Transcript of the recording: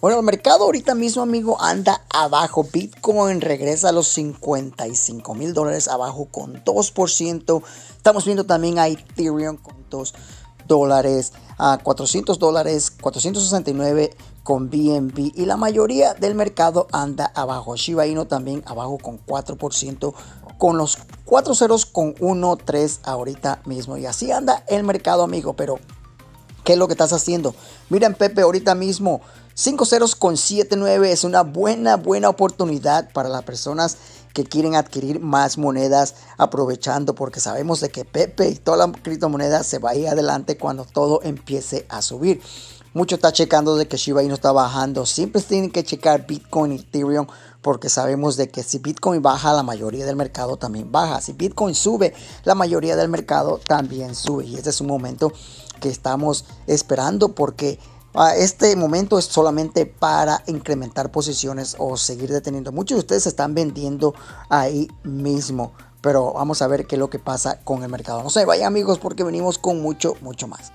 Bueno, el mercado ahorita mismo, amigo, anda abajo. Bitcoin regresa a los 55 mil dólares abajo con 2%. Estamos viendo también a Ethereum con 2 dólares, a 400 dólares, 469 con BNB. Y la mayoría del mercado anda abajo. Shiba Inu también abajo con 4%, con los 4 con 1, ahorita mismo. Y así anda el mercado, amigo, pero qué es lo que estás haciendo. Miren, Pepe, ahorita mismo, 5 0 con 7-9 es una buena, buena oportunidad para las personas que quieren adquirir más monedas aprovechando porque sabemos de que Pepe y toda la criptomoneda se va a ir adelante cuando todo empiece a subir. Mucho está checando de que Shiba Inu está bajando. Siempre tienen que checar Bitcoin y Ethereum porque sabemos de que si Bitcoin baja, la mayoría del mercado también baja. Si Bitcoin sube, la mayoría del mercado también sube. Y este es un momento que estamos esperando porque este momento es solamente para incrementar posiciones o seguir deteniendo. Muchos de ustedes están vendiendo ahí mismo. Pero vamos a ver qué es lo que pasa con el mercado. No se vayan amigos porque venimos con mucho, mucho más.